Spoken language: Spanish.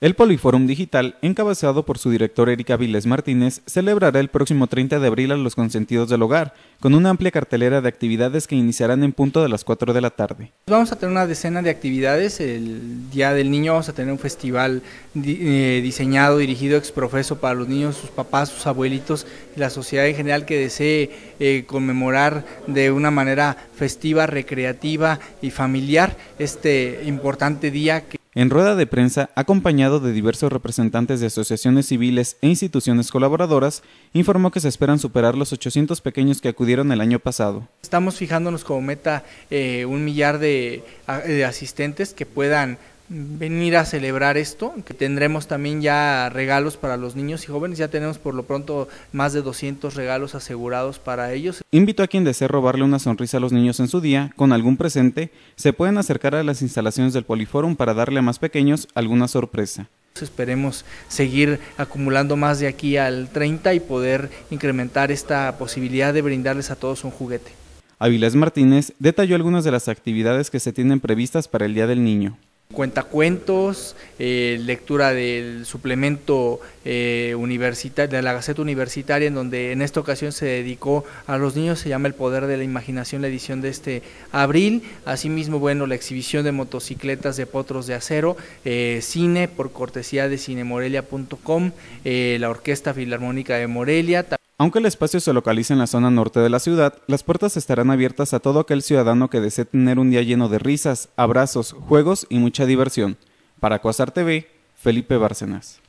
El Poliforum Digital, encabezado por su director Erika Viles Martínez, celebrará el próximo 30 de abril a los consentidos del hogar, con una amplia cartelera de actividades que iniciarán en punto de las 4 de la tarde. Vamos a tener una decena de actividades, el Día del Niño vamos a tener un festival eh, diseñado, dirigido, exprofeso para los niños, sus papás, sus abuelitos y la sociedad en general que desee eh, conmemorar de una manera festiva, recreativa y familiar este importante día que en rueda de prensa acompañado de diversos representantes de asociaciones civiles e instituciones colaboradoras, informó que se esperan superar los 800 pequeños que acudieron el año pasado. Estamos fijándonos como meta eh, un millar de asistentes que puedan venir a celebrar esto, que tendremos también ya regalos para los niños y jóvenes, ya tenemos por lo pronto más de 200 regalos asegurados para ellos. Invito a quien desee robarle una sonrisa a los niños en su día, con algún presente, se pueden acercar a las instalaciones del Poliforum para darle a más pequeños alguna sorpresa. Esperemos seguir acumulando más de aquí al 30 y poder incrementar esta posibilidad de brindarles a todos un juguete. Avilés Martínez detalló algunas de las actividades que se tienen previstas para el Día del Niño. Cuentacuentos, eh, lectura del suplemento eh, universitario, de la Gaceta Universitaria, en donde en esta ocasión se dedicó a los niños, se llama El Poder de la Imaginación, la edición de este abril. Asimismo, bueno, la exhibición de motocicletas de potros de acero, eh, cine por cortesía de cinemorelia.com, la Orquesta Filarmónica de Morelia, aunque el espacio se localiza en la zona norte de la ciudad, las puertas estarán abiertas a todo aquel ciudadano que desee tener un día lleno de risas, abrazos, juegos y mucha diversión. Para Cuasar TV, Felipe Bárcenas.